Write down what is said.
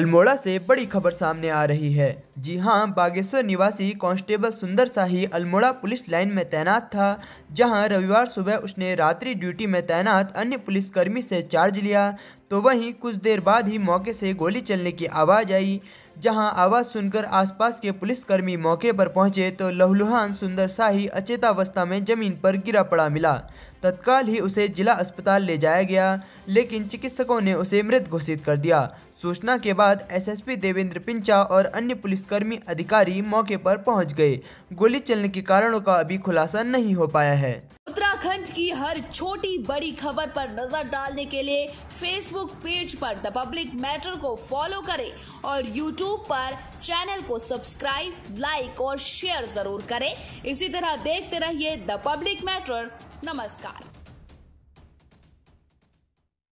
अल्मोड़ा से बड़ी खबर सामने आ रही है जी हां बागेश्वर निवासी कांस्टेबल सुंदर शाही अल्मोड़ा पुलिस लाइन में तैनात था जहां रविवार सुबह उसने रात्रि ड्यूटी में तैनात अन्य पुलिसकर्मी से चार्ज लिया तो वहीं कुछ देर बाद ही मौके से गोली चलने की आवाज़ आई जहां आवाज़ सुनकर आसपास के पुलिसकर्मी मौके पर पहुंचे तो लहलुहान सुंदर शाही अचेतावस्था में जमीन पर गिरा पड़ा मिला तत्काल ही उसे जिला अस्पताल ले जाया गया लेकिन चिकित्सकों ने उसे मृत घोषित कर दिया सूचना के बाद एसएसपी देवेंद्र पिंचा और अन्य पुलिसकर्मी अधिकारी मौके पर पहुंच गए गोली चलने के कारणों का अभी खुलासा नहीं हो पाया है उत्तराखंड की हर छोटी बड़ी खबर पर नजर डालने के लिए फेसबुक पेज पर द पब्लिक मैटर को फॉलो करें और यूट्यूब पर चैनल को सब्सक्राइब लाइक और शेयर जरूर करें इसी तरह देखते रहिए द पब्लिक मैटर नमस्कार